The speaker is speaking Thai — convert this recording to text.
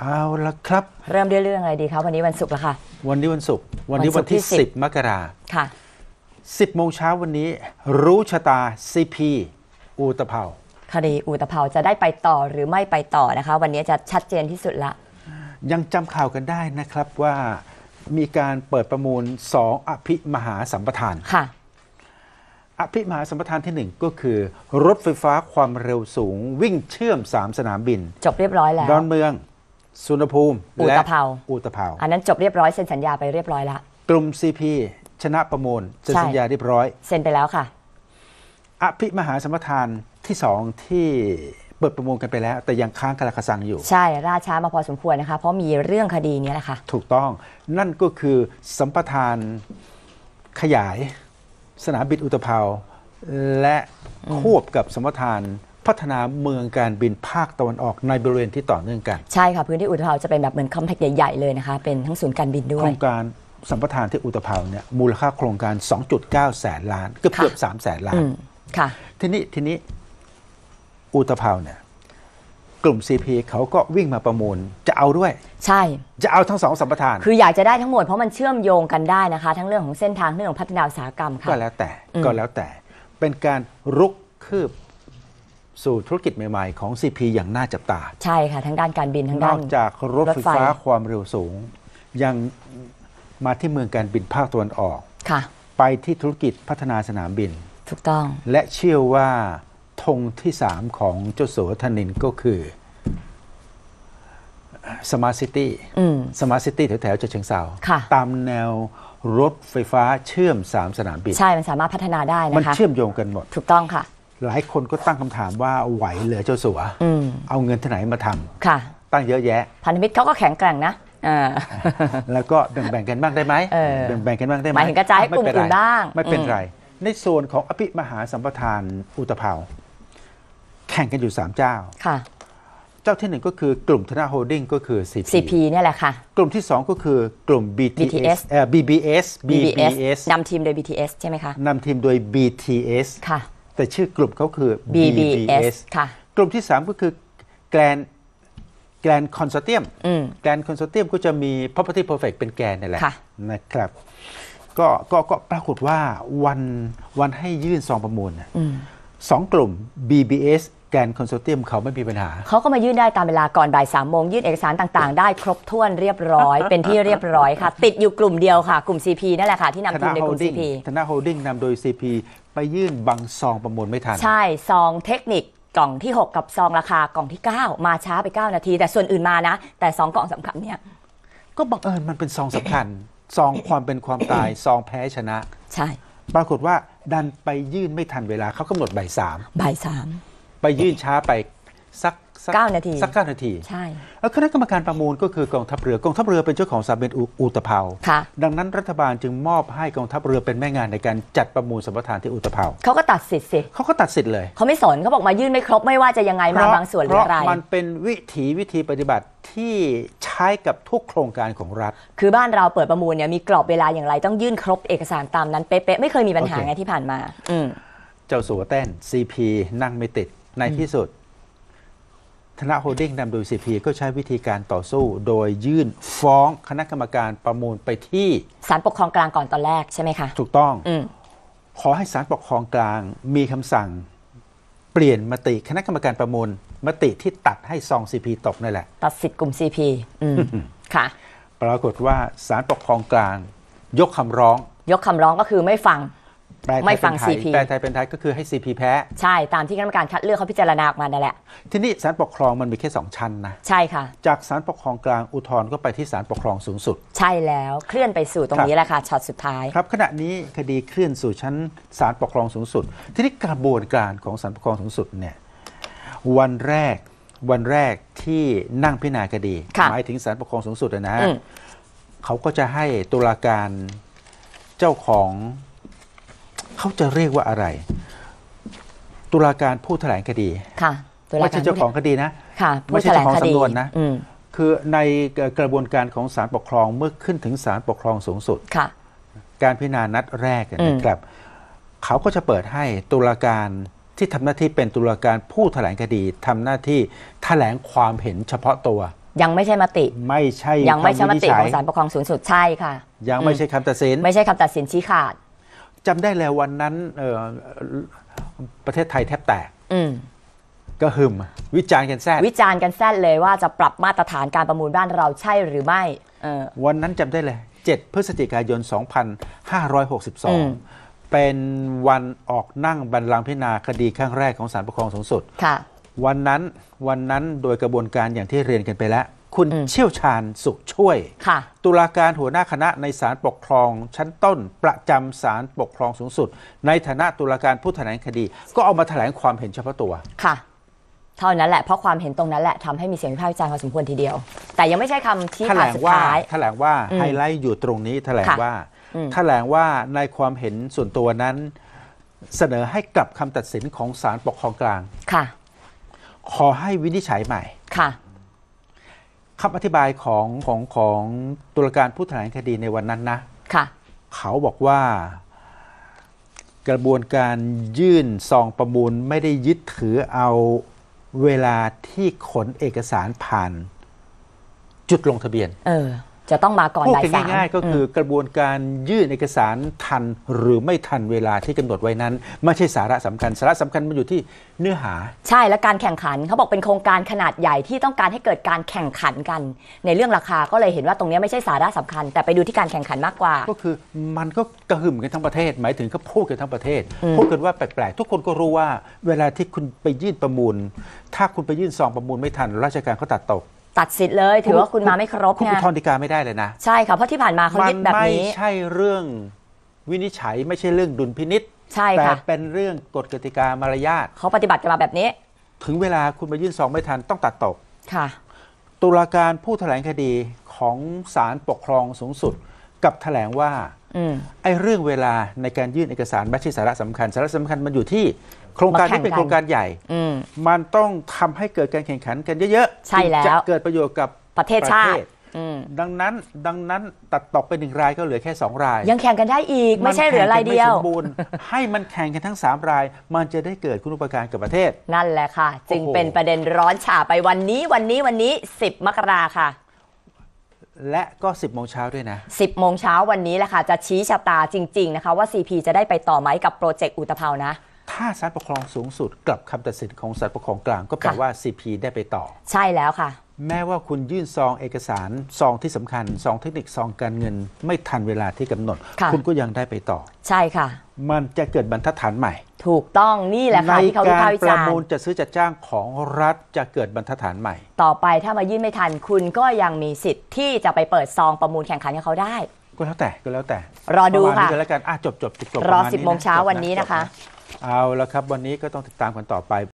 เอาละครับเริ่มด้วยเรื่องอะไรดีครับวันนี้วันศุกร์ละค่ะ วันนี้วันศุกร์วันนี้วันที่ 10 มกราค่ะ10โมงเช้าวันนี้รู้ชะตาซีพีอูตะเภาคดีอูตะเภาจะได้ไปต่อหรือไม่ไปต่อนะคะ วันนี้จะชัดเจนที่สุดละ ยังจำข่าวกันได้นะครับว่ามีการเปิดประมูลสองอภิมหาสัมปทานค่ะอภิมหาสัมปทานที่หนึ่งก็คือรถไฟฟ้าความเร็วสูง วิ่งเชื่อมสามสนามบินจบเรียบร้อยแล้วดอนเมืองสุนภูมิอุตภาอุตภา อันนั้นจบเรียบร้อย เซ็นสัญญาไปเรียบร้อยละกลุ่มซีพีชนะประมูลเซ็นสัญญาเรียบร้อย เซ็นไปแล้วค่ะ อภิมหาสมทานที่สองที่เปิดประมูลกันไปแล้ว แต่ยังค้างกระคสังอยู่ ใช่ราช้ามาพอสมควรนะคะ เพราะมีเรื่องคดีนี้แหละค่ะ ถูกต้องนั่นก็คือสัมปทานขยาย สนามบินอุตภาและควบกับสมปทานพัฒนาเมืองการบินภาคตะวันออกในบริเวณที่ต่อเนื่องกัน ใช่ค่ะ พื้นที่อุตภาวจะเป็นแบบเหมือนคอมเพล็กซ์ใหญ่ ๆ เลยนะคะ เป็นทั้งศูนย์การบินด้วยโครงการสัมปทานที่อุตภาวเนี่ยมูลค่าโครงการ 2.9แสนล้านเกือบเกือบ3แสนล้าน ค่ะ ทีนี้ทีนี้อุตภาวเนี่ยกลุ่ม CP เขาก็วิ่งมาประมูลจะเอาด้วย ใช่จะเอาทั้งสองสัมปทานคืออยากจะได้ทั้งหมดเพราะมันเชื่อมโยงกันได้นะคะ ทั้งเรื่องของเส้นทางเรื่องของพัฒนาอุตสาหกรรมค่ะก็แล้วแต่ก็แล้วแต่เป็นการรุกคืบสู่ธุรกิจใหม่ ๆของ CP อย่างน่าจับตาใช่ค่ะทั้งด้านการบิน ทั้งด้านนอกจากรถไฟฟ้าความเร็วสูง ยังมาที่เมืองการบินภาคตะวันออก ค่ะ ไปที่ธุรกิจพัฒนาสนามบิน ถูกต้อง และเชื่อว่าธงที่สามของเจ้าสัวธนินก็คือสมาร์ทซิตี้สมาร์ทซิตี้แถวๆจะเชยงสาค่ะตามแนวรถไฟฟ้าเชื่อมสามสนามบิน ใช่มันสามารถพัฒนาได้นะคะมันเชื่อมโยงกันหมดถูกต้องค่ะหลายคนก็ตั้งคำถามว่าไหวเหลือเจ้าสัวเอาเงินที่ไหนมาทำค่ะ ตั้งเยอะแยะ พันธมิตรเขาก็แข็งแกร่งนะแล้วก็แบ่งกันบ้างได้ไหมแบ่งกันบ้างได้ไหมหมายถึงกระจายกลุ่มอืนบ้าง ไม่เป็นไร ในโซนของอภิมหาสัมปทานอุตภาวแข่งกันอยู่สามเจ้าค่ะเจ้าที่หนึ่งก็คือกลุ่มธนาโฮดดิ้งก็คือ CP CP เนี่ยแหละค่ะ กลุ่มที่สองก็คือกลุ่ม BTS BBS BBS นำทีมโดย BTS ใช่ไหมคะนำทีมโดย BTS ค่ะแต่ชื่อกลุ่มเขาคือ BBS ค่ะกลุ่มที่ 3 ก็คือแกลนแกลนคอนโซเทียมแกลนคอนโซเทียมก็จะมี property perfect เป็นแกลนนี่แหละนะครับก็ก็ก็ปรากฏว่าวันวันให้ยื่นซองประมูลสองกลุ่ม BBS แกนคอนโซเทียมเขาไม่มีปัญหา เขาก็มายื่นได้ตามเวลาก่อนบ่ายสามโมง ยื่นเอกสารต่างๆ ได้ครบถ้วนเรียบร้อยเป็นที่เรียบร้อยค่ะ ติดอยู่กลุ่มเดียวค่ะกลุ่ม CP นั่นแหละค่ะ ที่นำทีมในกลุ่ม CP ธนาโฮลดิ้งนำโดย CP ไปยื่นบางซองประมูลไม่ทัน ใช่ ซองเทคนิคกล่องที่ 6 กับซองราคากล่องที่ 9 มาช้าไป 9 นาที แต่ส่วนอื่นมานะ แต่2กล่องสำคัญเนี่ยก็บังเอิญมันเป็นซองสำคัญซองความเป็นความตายซองแพ้ชนะ ใช่ปรากฏว่าดันไปยื่นไม่ทันเวลาเขากำหนดบ่ายสามบ่ายสามไปยื่นช้าไปสักสักเก้านาทีสักเก้านาทีใช่แล้วคณะกรรมการประมูลก็คือกองทัพเรือกองทัพเรือเป็นเจ้าของสาเบนอุตภาะดังนั้นรัฐบาลจึงมอบให้กองทัพเรือเป็นแม่งาน ในการจัดประมูลสัมปทานที่อุตภาเขาก็ตัดสิทธิ์สิเขาก็ตัดสิทธิ์เลยเขาไม่สนเขาบอกมายื่นไม่ครบไม่ว่าจะยังไงมาบางส่วนหรืออะไรมันเป็นวิถีวิธีปฏิบัติที่ใช้กับทุกโครงการของรัฐคือบ้านเราเปิดประมูลเนี่ยมีกรอบเวลาอย่างไร ต้องยื่นครบเอกสารตามนั้นเป๊ะๆไม่เคยมีปัญหาไงที่ผ่านมาเจ้าสัวเต้นซีพีนั่งไม่ติดในที่สุดธนาโฮดดิ้งนำโดยซีพีก็ใช้วิธีการต่อสู้ โดยยื่นฟ้องคณะกรรมการประมูลไปที่ศาลปกครองกลางก่อนตอนแรกใช่ไหมคะ ถูกต้องอขอให้ศาลปกครองกลางมีคำสั่ง เปลี่ยนมติคณะกรรมการประมูล มติที่ตัดให้ซองซีพีตกนั่นแหละ ตัดสิทธิ์กลุ่มซีพีค่ะปรากฏว่าศาลปกครองกลาง ยกคำร้อง ยกคำร้องก็คือไม่ฟังไม่ฟังซีพีแปลไทยเป็นไทยก็คือให้ CP แพ้ใช่ตามที่คณะกรรมการคัดเลือกเขาพิจารณาออกมานั่นแหละทีนี้ศาลปกครองมันมีแค่ 2 ชั้นนะ ใช่ค่ะ จากศาลปกครองกลางอุทธรณ์ก็ไปที่ศาลปกครองสูงสุด ใช่แล้วเคลื่อนไปสู่ตรงนี้แหละค่ะช็อตสุดท้ายครับขณะนี้คดีเคลื่อนสู่ชั้นศาลปกครองสูงสุดทีนี้กระบวนการของศาลปกครองสูงสุดเนี่ยวันแรกวันแรกที่นั่งพิจารณาคดีหมายถึงศาลปกครองสูงสุดนะฮะเขาก็จะให้ตุลาการเจ้าของเขาจะเรียกว่าอะไร ตุลาการผู้แถลงคดีค่ะไม่ใช่เจ้าของคดีนะค่ะไม่ใช่เจ้าของสำนวนนะคือในกระบวนการของศาลปกครองเมื่อขึ้นถึงศาลปกครองสูงสุดค่ะการพิจารณานัดแรกนะครับ เขาก็จะเปิดให้ตุลาการที่ทำหน้าที่เป็นตุลาการผู้แถลงคดี ทำหน้าที่แถลงความเห็นเฉพาะตัว ยังไม่ใช่มติไม่ใช่ยังไม่ใช่มติของศาลปกครองสูงสุดใช่ค่ะยังไม่ใช่คำตัดสิน ไม่ใช่คำตัดสินชี้ขาดจำได้แล้ววันนั้นประเทศไทยแทบแตกก็หึมวิจารณ์กันแซ่วิจารณ์กันแซ่เลยว่าจะปรับมาตรฐานการประมูลบ้านเราใช่หรือไม่วันนั้นจำได้เลย7พฤศจิกายน2562เป็นวันออกนั่งบรรลังพิจารณาคดีขั้งแรกของศาลปกครองสูงสุดวันนั้นวันนั้นโดยกระบวนการอย่างที่เรียนกันไปแล้วคุณเชี่ยวชาญสุขช่วยตุลาการหัวหน้าคณะในศาลปกครองชั้นต้น ประจำศาลปกครองสูงสุด ในฐานะตุลาการผู้แถลงคดี ก็เอามาแถลงความเห็นเฉพาะตัวค่ะเท่านั้นแหละเพราะความเห็นตรงนั้นแหละทำให้มีเสียงวิพากษ์วิจารณ์พอสมควรทีเดียว แต่ยังไม่ใช่คำที่ผ่านสุดท้ายแถลงว่าไฮไลท์อยู่ตรงนี้แถลงว่า แถลงว่าในความเห็นส่วนตัวนั้น เสนอให้กลับคำตัดสินของศาลปกครองกลางค่ะ ขอให้วินิจฉัยใหม่ค่ะคำอธิบายของ ของ ของตุลาการผู้แถลงคดีในวันนั้นนะ ค่ะ เขาบอกว่ากระบวนการยื่นซองประมูลไม่ได้ยึดถือเอาเวลาที่ขนเอกสารผ่าน จุดลงทะเบียน เออจะต้องมาก่อนพดบ่ายสามง่าย ๆ ก็คือกระบวนการยื่นเอกสารทัน หรือไม่ทันเวลาที่กำหนดไว้นั้น ไม่ใช่สาระสำคัญ สาระสำคัญมันอยู่ที่เนื้อหา ใช่และการแข่งขันเขาบอกเป็นโครงการขนาดใหญ่ที่ต้องการให้เกิดการแข่งขันกัน ในเรื่องราคาก็เลยเห็นว่าตรงนี้ไม่ใช่สาระสำคัญแต่ไปดูที่การแข่งขันมากกว่าก็คือมันก็กระหึ่มกันทั้งประเทศ หมายถึงเขาพูดกันทั้งประเทศพูดกันว่าแปลกๆ ทุกคนก็รู้ว่า เวลาที่คุณไปยื่นประมูล ถ้าคุณไปยื่นซองประมูลไม่ทัน ราชการเขาตัดตกตัดสิทธิ์เลยถือว่าคุณมาไม่ครบคุณไอุทธนณ์ีกาไม่ได้เลยนะ ใช่ค่ะเพราะที่ผ่านมาเขาคิดแบบนี้ไม่ใช่เรื่องวินิจฉัยไม่ใช่เรื่องดุลพินิษใช่แต่ค่ะเป็นเรื่องกฎกติกามารยาทเขาปฏิบัติกันมาแบบนี้ ถึงเวลาคุณมายื่นซองไม่ทันต้องตัดตก ค่ะ ตุลาการผู้แถลงคดีของศาลปกครองสูงสุดกับแถลงว่าอไอ้เรื่องเวลาในการยื่นเอกสารไม่ใช่สาระสำคัญ สาระสำคัญมันอยู่ที่โครงการที่เป็นโครงการใหญ่ มันต้องทำให้เกิดการแข่งขันกันเยอะๆจะเกิดประโยชน์กับประเทศชาติดังนั้น ดังนั้นตัดตกไปหนึ่งรายก็เหลือแค่ 2 ราย ยังแข่งกันได้อีก ไม่ใช่เหลือรายเดียวสมบูรณ์ให้มันแข่งกันทั้ง 3 ราย มันจะได้เกิดคุณูปการกับประเทศ นั่นแหละค่ะ จึงเป็นประเด็นร้อนฉ่าไปวันนี้ วันนี้ วันนี้ 10 มกราค่ะ และก็ 10โมงเช้าด้วยนะ 10โมงเช้าวันนี้แหละค่ะจะชี้ชะตาจริงๆ นะคะว่า CP จะได้ไปต่อไหมกับโปรเจกต์อุตภานะถ้าศาลปกครองสูงสุดกลับคำตัดสินของศาลปกครองกลางก็แปลว่า CP ได้ไปต่อ ใช่แล้วค่ะ แม้ว่าคุณยื่นซองเอกสาร ซองที่สำคัญ ซองเทคนิค ซองการเงิน ไม่ทันเวลาที่กำหนดคคุณก็ยังได้ไปต่อ ใช่ค่ะ มันจะเกิดบรรทัดฐานใหม่ ถูกต้องนี่แหละค่ะ ที่เขาพิการพากษาประมูลจะซื้อจัดจ้างของรัฐจะเกิดบรรทัดฐานใหม่ ต่อไปถ้ามายื่นไม่ทันคุณก็ยังมีสิทธิ์ที่จะไปเปิดซองประมูลแข่งขันกับเขาได้ก็แล้วแต่ก็แล้วแต่รอดูะมาค่ะนแล้วกันอ่ะจบจบจบรอสิบโมงเช้าวันนี้นะคะเอาแล้วครับ วันนี้ก็ต้องติดตามกันต่อไป